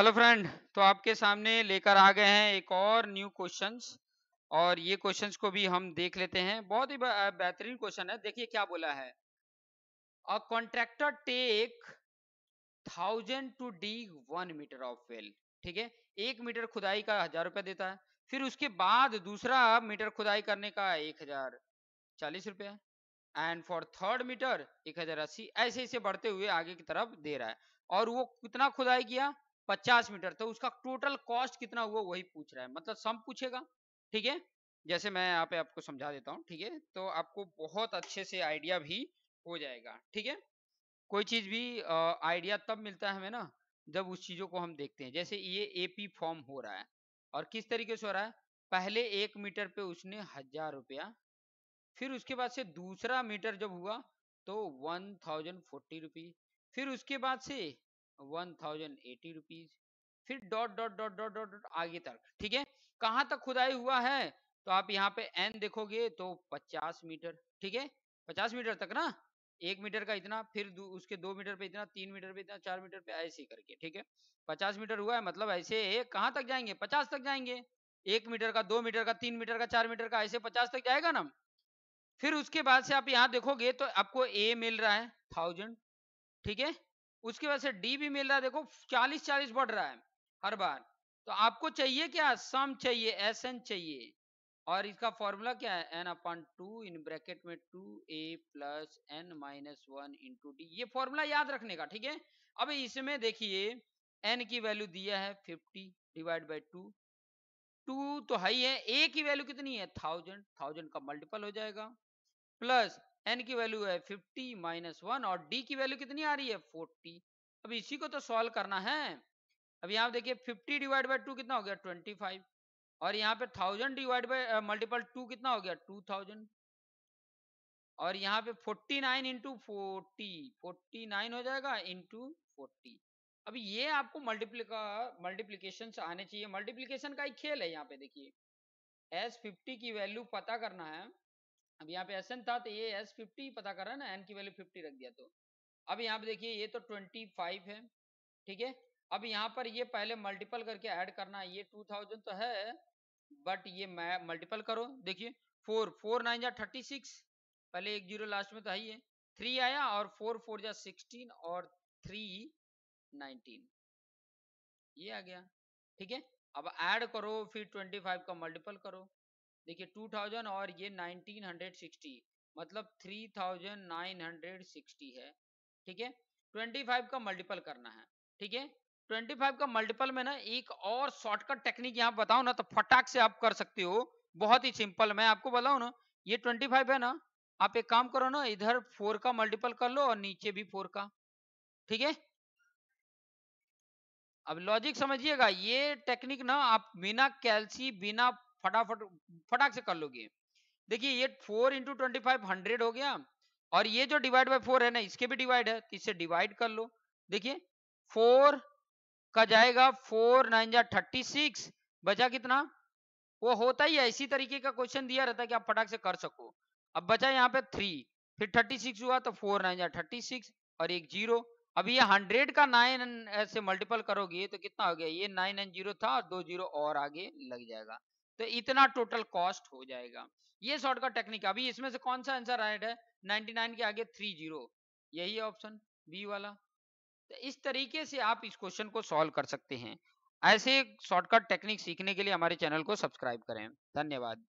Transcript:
hello friend तो आपके सामने लेकर आ गए हैं एक और न्यू क्वेश्चंस और ये क्वेश्चंस को भी हम देख लेते हैं बहुत ही बेहतरीन क्वेश्चन है देखिए क्या बोला है uh contractor take thousand to the one meter of well ठीक है एक मीटर खुदाई का हजार रुपया देता है फिर उसके बाद दूसरा मीटर खुदाई करने का एक हजार चालीस रुपया एंड फॉर थर्ड मीटर एक हजार अस्सी ऐसे ऐसे बढ़ते हुए आगे की तरफ दे रहा है और वो कितना खुदाई किया पचास मीटर तो उसका टोटल कॉस्ट कितना हुआ वही पूछ रहा है मतलब सम पूछेगा ठीक है जैसे मैं यहाँ पे आपको समझा देता हूँ ठीक है तो आपको बहुत अच्छे से आइडिया भी हो जाएगा ठीक है कोई चीज भी आइडिया तब मिलता है हमें ना जब उस चीजों को हम देखते हैं जैसे ये एपी फॉर्म हो रहा है और किस तरीके से हो रहा है पहले एक मीटर पे उसने हजार रुपया फिर उसके बाद से दूसरा मीटर जब हुआ तो वन थाउजेंड फोर्टी रुपी फिर उसके बाद से वन थाउजेंड एटी रुपीज फिर dot dot dot dot dot dot आगे तक ठीक है कहां तक खुदाई हुआ है तो आप यहाँ पे एन देखोगे तो पचास मीटर ठीक है पचास मीटर तक ना एक मीटर का इतना फिर उसके दो मीटर पे इतना तीन मीटर पे इतना चार मीटर पे ऐसे करके ठीक है पचास मीटर हुआ है मतलब ऐसे कहाँ तक जाएंगे पचास तक जाएंगे एक मीटर का दो मीटर का तीन मीटर का चार मीटर का ऐसे पचास तक जाएगा ना फिर उसके बाद से आप यहाँ देखोगे तो आपको ए मिल रहा है थाउजेंड ठीक है उसकी वजह से डी भी मिल रहा है देखो चालीस चालीस बढ़ रहा है हर बार तो आपको चाहिए क्या सम चाहिए एस एन चाहिए और इसका फॉर्मूला क्या है n upon two in bracket में two a plus n minus one two d ये फॉर्मूला याद रखने का ठीक है अब इसमें देखिए एन की वैल्यू दिया है fifty divide by two two तो हाई है ए की वैल्यू कितनी है थाउजेंड थाउजेंड का मल्टीपल हो जाएगा प्लस एन की वैल्यू है फिफ्टी माइनस वन और डी की वैल्यू कितनी आ रही है फोर्टी अब इसी को तो सॉल्व करना है अब यहाँ देखिए फिफ्टी डिवाइड बाई टू कितना हो गया ट्वेंटी फाइव और यहाँ पे thousand divide by multiple two कितना हो गया टू थाउजेंड और यहाँ पे forty nine into forty forty nine हो जाएगा इंटू फोर्टी अब ये आपको मल्टीप्लिका मल्टीप्लीकेशन आने चाहिए मल्टीप्लीकेशन का ही खेल है यहाँ पे देखिए एस फिफ्टी की वैल्यू पता करना है अब यहाँ पे एस एन था तो ये एस फिफ्टी पता करा ना एन की वैल्यू फिफ्टी रख दिया तो अब यहाँ पे देखिए ये तो ट्वेंटी फाइव है ठीक है अब यहाँ पर ये पहले मल्टीपल करके ऐड करना ये टू थाउजेंड तो है बट ये मैं मल्टीपल करो देखिए फोर फोर नाइन जा थर्टी सिक्स पहले एक जीरो लास्ट में तो है ही थ्री आया और फोर फोर जा सिक्सटीन और थ्री नाइनटीन ये आ गया ठीक है अब ऐड करो फिर ट्वेंटी फाइव का मल्टीपल करो देखिए 2000 और ये 1960 मतलब 3960 है ठीक है 25 का मल्टीपल करना है ठीक है 25 का मल्टीपल में ना एक और शॉर्टकट टेक्निक यहाँ बताओ ना तो फटाक से आप कर सकते हो बहुत ही सिंपल मैं आपको बताऊ ना ये 25 है ना आप एक काम करो ना इधर फोर का मल्टीपल कर लो और नीचे भी फोर का ठीक है अब लॉजिक समझिएगा ये टेक्निक ना आप बिना कैल्सी बिना फटाफट फटाक से कर लोगे देखिए ये four into twenty five hundred हो गया और ये जो डिवाइड बाई फोर है ना इसके भी डिवाइड है तो इससे डिवाइड कर लो देखिए फोर का जाएगा फोर नाइन जा थर्टी सिक्स बचा कितना वो होता ही है इसी तरीके का क्वेश्चन दिया रहता है कि आप फटाक से कर सको अब बचा यहाँ पे थ्री फिर थर्टी सिक्स हुआ तो फोर नाइन जा थर्टी सिक्स और एक जीरो अभी ये हंड्रेड का नाइन से मल्टीपल करोगे तो कितना हो गया ये नाइन एंड जीरो था और दो जीरो और आगे लग जाएगा तो इतना टोटल कॉस्ट हो जाएगा ये शॉर्ट का टेक्निक अभी इसमें से कौन सा आंसर राइट है 99 के आगे थ्री जीरो यही ऑप्शन बी वाला तो इस तरीके से आप इस क्वेश्चन को सॉल्व कर सकते हैं ऐसे शॉर्टकट टेक्निक सीखने के लिए हमारे चैनल को सब्सक्राइब करें धन्यवाद